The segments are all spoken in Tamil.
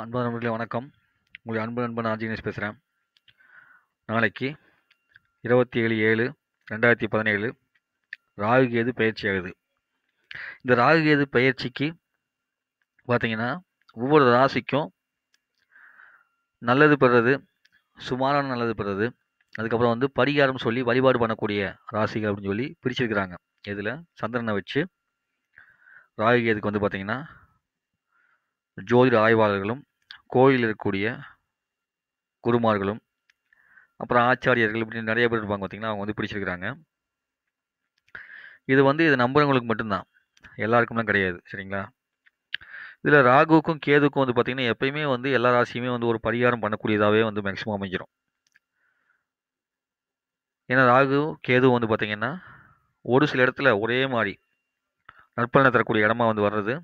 அன்பு நண்பர்களே வணக்கம் உங்களுடைய அன்பு நண்பன் ஆர்ஜினேஷ் பேசுகிறேன் நாளைக்கு இருபத்தி ஏழு ஏழு ரெண்டாயிரத்தி பதினேழு ராகு கேது பயிற்சி ஆகுது இந்த ராகு கேது பயிற்சிக்கு பார்த்தீங்கன்னா ஒவ்வொரு ராசிக்கும் நல்லது பெறது சுமாரான நல்லது பெறது அதுக்கப்புறம் வந்து பரிகாரம் சொல்லி வழிபாடு பண்ணக்கூடிய ராசிகள் அப்படின்னு சொல்லி பிரிச்சிருக்கிறாங்க இதில் சந்திரனை வச்சு ராகு கேதுக்கு வந்து பார்த்திங்கன்னா ஜோதிட ஆய்வாளர்களும் கோயிலில் இருக்கக்கூடிய குருமார்களும் அப்புறம் ஆச்சாரியர்கள் இப்படி நிறைய பேர் இருப்பாங்க பார்த்திங்கன்னா அவங்க வந்து பிடிச்சிருக்கிறாங்க இது வந்து இது நம்புறவங்களுக்கு மட்டும்தான் எல்லாருக்கும்லாம் கிடையாது சரிங்களா இதில் ராகுவுக்கும் கேதுக்கும் வந்து பார்த்திங்கன்னா எப்பயுமே வந்து எல்லா ராசியுமே வந்து ஒரு பரிகாரம் பண்ணக்கூடியதாகவே வந்து மேக்ஸிமம் அமைஞ்சிடும் ஏன்னா ராகு கேது வந்து பார்த்திங்கன்னா ஒரு சில இடத்துல ஒரே மாதிரி நற்பலனை தரக்கூடிய இடமா வந்து வர்றது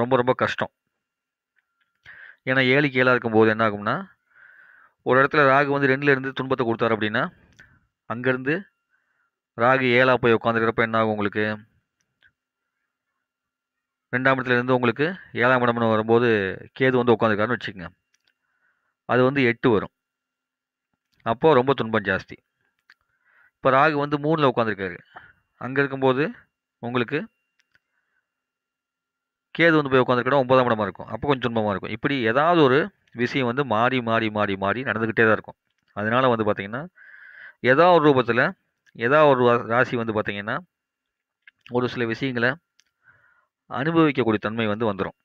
ரொம்ப ரொம்ப கஷ்டம் ஏன்னா ஏழு ஏழாக இருக்கும்போது என்ன ஆகும்னா ஒரு இடத்துல ராகு வந்து ரெண்டில் இருந்து துன்பத்தை கொடுத்தாரு அப்படின்னா அங்கேருந்து ராகு ஏழாக போய் உட்காந்துருக்கிறப்ப என்ன ஆகும் உங்களுக்கு ரெண்டாம் இடத்துலேருந்து உங்களுக்கு ஏழாம் இடம்னு வரும்போது கேது வந்து உட்காந்துருக்காருன்னு வச்சுக்கோங்க அது வந்து எட்டு வரும் அப்போது ரொம்ப துன்பம் ஜாஸ்தி இப்போ ராகு வந்து மூணில் உட்காந்துருக்காரு அங்கே இருக்கும்போது உங்களுக்கு கேது வந்து போய் உட்காந்துருக்கணும் ஒன்பதாம் இடமா இருக்கும் அப்போ கொஞ்சம் துன்பமாக இருக்கும் இப்படி ஏதாவது ஒரு விஷயம் வந்து மாறி மாறி மாறி மாறி நடந்துக்கிட்டே தான் இருக்கும் அதனால் வந்து பார்த்திங்கன்னா ஏதா ஒரு ரூபத்தில் ஏதா ஒரு ராசி வந்து பார்த்திங்கன்னா ஒரு சில விஷயங்களை அனுபவிக்கக்கூடிய தன்மை வந்து வந்துடும்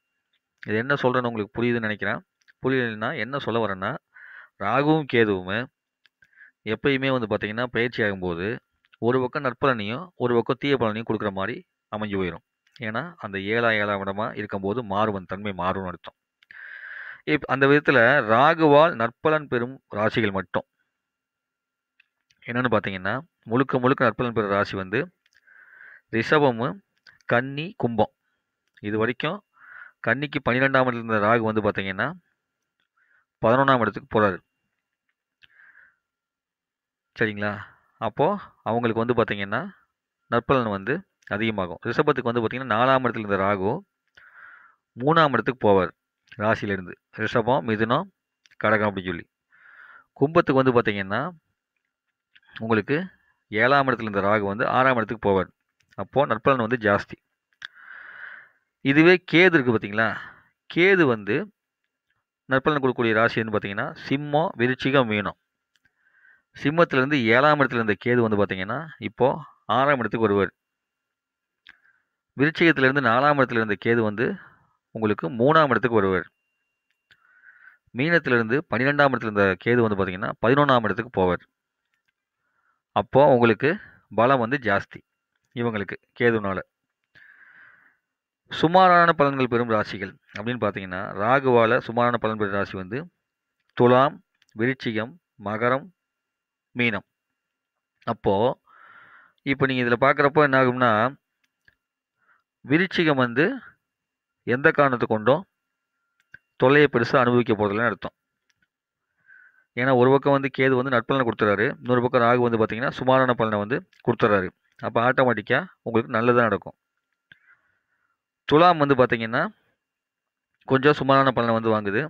இது என்ன சொல்கிறேன்னு உங்களுக்கு புரியுதுன்னு நினைக்கிறேன் புரியலன்னா என்ன சொல்ல வரேன்னா ராகுவும் கேதுவும் எப்பயுமே வந்து பார்த்திங்கன்னா பயிற்சி ஆகும்போது ஒரு பக்கம் நற்பலனையும் ஒரு பக்கம் தீய பலனையும் கொடுக்குற மாதிரி அமைஞ்சு போயிடும் ஏன்னா அந்த ஏழா ஏழாம் இடமாக இருக்கும்போது மாறுவன் தன்மை மாறும்னு அர்த்தம் இப் அந்த விதத்தில் ராகுவால் நற்பலன் பெறும் ராசிகள் மட்டும் என்னென்னு பார்த்தீங்கன்னா முழுக்க முழுக்க நற்பலன் பெறும் ராசி வந்து ரிஷபம் கன்னி கும்பம் இது வரைக்கும் கன்னிக்கு பன்னிரெண்டாம் இடத்துல இருந்த ராகு வந்து பார்த்தீங்கன்னா பதினொன்றாம் இடத்துக்கு போகிறாரு சரிங்களா அப்போது அவங்களுக்கு வந்து பார்த்திங்கன்னா நற்பலன் வந்து அதிகமாகும் ரிஷபத்துக்கு வந்து பார்த்திங்கன்னா நாலாம் இடத்துல இருந்த ராகு மூணாம் இடத்துக்கு போவார் ராசியிலேருந்து ரிஷபம் மிதுனம் கடகம் அப்படின்னு சொல்லி கும்பத்துக்கு வந்து பார்த்திங்கன்னா உங்களுக்கு ஏழாம் இடத்துல இருந்த ராகு வந்து ஆறாம் இடத்துக்கு போவார் அப்போது நற்பலன் வந்து ஜாஸ்தி இதுவே கேது இருக்குது பார்த்திங்களா கேது வந்து நற்பலன் கொடுக்கக்கூடிய ராசின்னு பார்த்திங்கன்னா சிம்மம் விருச்சிகம் மீனம் சிம்மத்துலேருந்து ஏழாம் இடத்துல இருந்த கேது வந்து பார்த்திங்கன்னா இப்போது ஆறாம் இடத்துக்கு வருவார் விருச்சிகத்திலிருந்து நாலாம் இடத்துல இருந்த கேது வந்து உங்களுக்கு மூணாம் இடத்துக்கு வருவார் மீனத்திலிருந்து பன்னிரெண்டாம் இடத்துல இருந்த கேது வந்து பார்த்திங்கன்னா பதினொன்றாம் இடத்துக்கு போவார் அப்போது உங்களுக்கு பலம் வந்து ஜாஸ்தி இவங்களுக்கு கேதுனால் சுமாரான பலன்கள் பெறும் ராசிகள் அப்படின்னு பார்த்தீங்கன்னா ராகுவால் சுமாரான பலன் பெறும் ராசி வந்து துலாம் விருச்சிகம் மகரம் மீனம் அப்போது இப்போ நீங்கள் இதில் பார்க்குறப்போ என்ன ஆகும்னா விருச்சிகம் வந்து எந்த காரணத்தை கொண்டும் தொல்லையை பெருசாக அனுபவிக்க போகிறதுலன்னு அர்த்தம் ஏன்னா ஒரு பக்கம் வந்து கேது வந்து நட்பலனை கொடுத்துறாரு இன்னொரு பக்கம் ராகு வந்து பார்த்திங்கன்னா சுமாரான பலனை வந்து கொடுத்துட்றாரு அப்போ ஆட்டோமேட்டிக்காக உங்களுக்கு நல்லதாக நடக்கும் துலாம் வந்து பார்த்திங்கன்னா கொஞ்சம் சுமாரான பலனை வந்து வாங்குது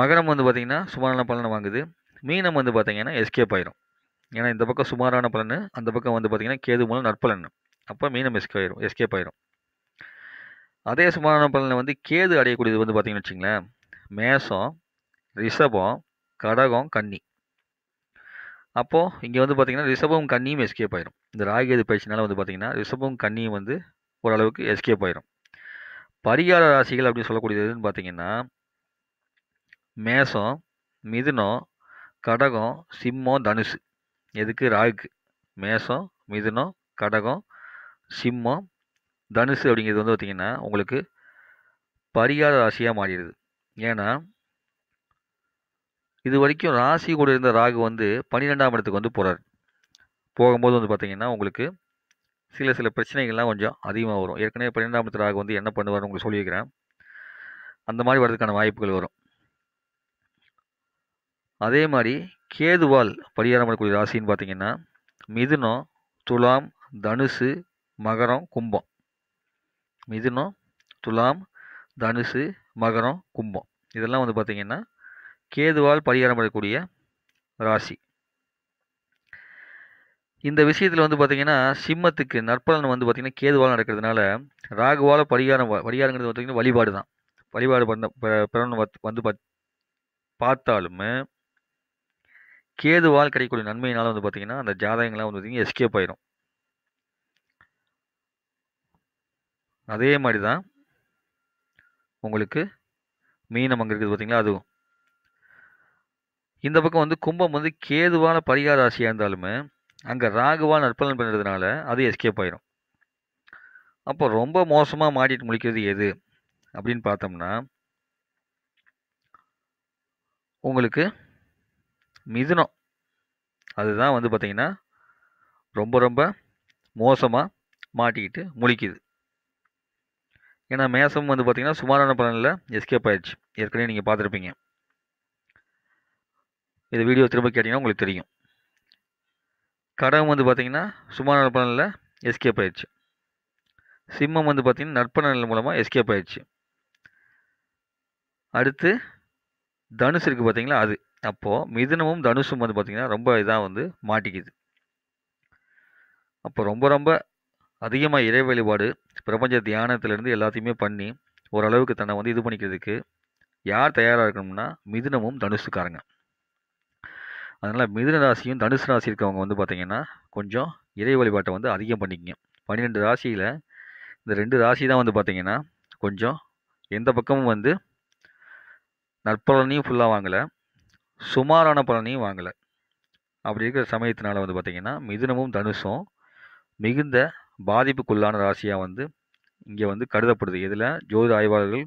மகரம் வந்து பார்த்திங்கன்னா சுமாரான பலனை வாங்குது மீனம் வந்து பார்த்திங்கன்னா எஸ்கேப் ஆயிரும் ஏன்னா இந்த பக்கம் சுமாரான பலன் அந்த பக்கம் வந்து பார்த்திங்கன்னா கேது மூலம் நற்பலன் அப்போ மீனம் எஸ்கே ஆயிரும் எஸ்கேப் ஆயிரும் அதே சுமான பலனை வந்து கேது அடையக்கூடியது வந்து பார்த்திங்கன்னு வச்சுங்களேன் மேசம் ரிஷபம் கடகம் கன்னி அப்போது இங்கே வந்து பார்த்திங்கன்னா ரிஷபம் கன்னியும் எஸ்கேப் ஆயிரும் இந்த ராகேது பயிற்சினால வந்து பார்த்திங்கன்னா ரிஷபம் கன்னியும் வந்து ஓரளவுக்கு எஸ்கேப் ஆயிரும் பரிகார ராசிகள் அப்படின்னு சொல்லக்கூடியதுன்னு பார்த்தீங்கன்னா மேசம் மிதுனம் கடகம் சிம்மம் தனுசு எதுக்கு ராகு மேசம் மிதுனம் கடகம் சிம்மம் தனுசு அப்படிங்கிறது வந்து பார்த்திங்கன்னா உங்களுக்கு பரிகார ராசியாக மாறிடுது ஏன்னா இது வரைக்கும் ராசி கூட இருந்த ராகு வந்து பன்னிரெண்டாம் இடத்துக்கு வந்து போகிறார் போகும்போது வந்து பார்த்திங்கன்னா உங்களுக்கு சில சில பிரச்சனைகள்லாம் கொஞ்சம் அதிகமாக வரும் ஏற்கனவே பன்னிரெண்டாம் இடத்து ராகு வந்து என்ன பண்ணுவார் உங்களுக்கு சொல்லியிருக்கிறேன் அந்த மாதிரி வர்றதுக்கான வாய்ப்புகள் வரும் அதே மாதிரி கேதுவால் பரிகாரம் பண்ணக்கூடிய ராசின்னு பார்த்தீங்கன்னா மிதுனம் துலாம் தனுசு மகரம் கும்பம் மிதுனம் துலாம் தனுசு மகரம் கும்பம் இதெல்லாம் வந்து பார்த்திங்கன்னா கேதுவால் பரிகாரம் பண்ணக்கூடிய ராசி இந்த விஷயத்தில் வந்து பார்த்திங்கன்னா சிம்மத்துக்கு நற்பலன் வந்து பார்த்திங்கன்னா கேதுவால் நடக்கிறதுனால ராகுவால் பரிகாரம் பரிகாரங்கிறது பார்த்திங்கன்னா வழிபாடு தான் வழிபாடு பண்ண பிறன் வந்து பார்த்தாலுமே கேதுவால் கிடைக்கக்கூடிய நன்மையினால் வந்து பார்த்திங்கன்னா அந்த ஜாதகங்கள்லாம் வந்து பார்த்திங்கன்னா எஸ்கேப் ஆயிரும் அதே மாதிரி தான் உங்களுக்கு மீனம் அங்கே இருக்குது பார்த்தீங்களா அதுவும் இந்த பக்கம் வந்து கும்பம் வந்து கேதுவான பரிகார ராசியாக இருந்தாலுமே அங்கே ராகுவான நற்பலன் பண்ணுறதுனால அது எஸ்கேப் ஆயிரும் அப்போ ரொம்ப மோசமாக மாட்டிட்டு முடிக்கிறது எது அப்படின்னு பார்த்தோம்னா உங்களுக்கு மிதுனம் அதுதான் வந்து பார்த்திங்கன்னா ரொம்ப ரொம்ப மோசமாக மாட்டிக்கிட்டு முழிக்குது ஏன்னா மேசம் வந்து பார்த்திங்கன்னா சுமாரான பலனில் எஸ்கேப் ஆயிடுச்சு ஏற்கனவே நீங்கள் பார்த்துருப்பீங்க இது வீடியோ திரும்ப கேட்டிங்கன்னா உங்களுக்கு தெரியும் கடம் வந்து பார்த்திங்கன்னா சுமாரான பலனில் எஸ்கேப் ஆயிடுச்சு சிம்மம் வந்து பார்த்திங்கன்னா நட்பணல் மூலமாக எஸ்கேப் ஆயிடுச்சு அடுத்து தனுஷ் இருக்குது பார்த்திங்களா அது அப்போது மிதனமும் தனுஷும் வந்து பார்த்திங்கன்னா ரொம்ப இதாக வந்து மாட்டிக்குது அப்போ ரொம்ப ரொம்ப அதிகமாக இறை வழிபாடு பிரபஞ்ச தியானத்திலேருந்து எல்லாத்தையுமே பண்ணி ஓரளவுக்கு தன்னை வந்து இது பண்ணிக்கிறதுக்கு யார் தயாராக இருக்கணும்னா மிதுனமும் தனுசுக்காரங்க அதனால் மிதுன ராசியும் தனுசு ராசி இருக்கவங்க வந்து பார்த்திங்கன்னா கொஞ்சம் இறை வழிபாட்டை வந்து அதிகம் பண்ணிக்கங்க பன்னிரெண்டு ராசியில் இந்த ரெண்டு ராசி தான் வந்து பார்த்திங்கன்னா கொஞ்சம் எந்த பக்கமும் வந்து நற்பலனையும் ஃபுல்லாக வாங்கலை சுமாரான பலனையும் வாங்கலை அப்படி இருக்கிற சமயத்தினால வந்து பார்த்திங்கன்னா மிதுனமும் தனுசும் மிகுந்த பாதிப்புக்குள்ளான ராசியாக வந்து இங்கே வந்து கருதப்படுது இதில் ஜோதிட ஆய்வாளர்கள்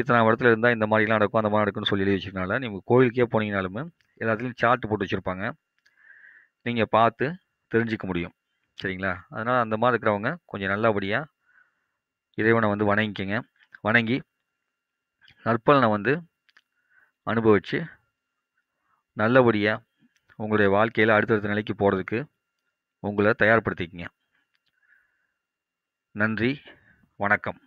இத்தனை இடத்துல இருந்தால் இந்த மாதிரிலாம் நடக்கும் அந்த மாதிரி நடக்கும்னு சொல்லி எழுதி வச்சுருக்கனால நீங்கள் கோயிலுக்கே போனீங்கனாலுமே எல்லாத்துலேயும் சார்ட் போட்டு வச்சுருப்பாங்க நீங்கள் பார்த்து தெரிஞ்சிக்க முடியும் சரிங்களா அதனால் அந்த மாதிரி இருக்கிறவங்க கொஞ்சம் நல்லபடியாக இறைவனை வந்து வணங்கிக்கங்க வணங்கி நற்பலனை வந்து அனுபவித்து நல்லபடியாக உங்களுடைய வாழ்க்கையில் அடுத்தடுத்த நிலைக்கு போகிறதுக்கு உங்களை தயார்படுத்திக்கங்க நன்றி வணக்கம்